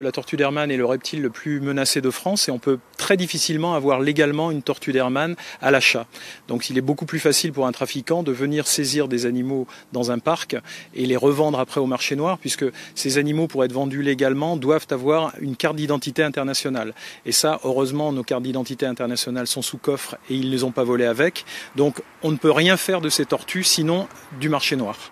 La tortue d'Hermann est le reptile le plus menacé de France et on peut très difficilement avoir légalement une tortue d'Hermann à l'achat. Donc il est beaucoup plus facile pour un trafiquant de venir saisir des animaux dans un parc et les revendre après au marché noir puisque ces animaux pour être vendus légalement doivent avoir une carte d'identité internationale. Et ça, heureusement, nos cartes d'identité internationales sont sous coffre et ils ne les ont pas volées avec. Donc on ne peut rien faire de ces tortues sinon du marché noir.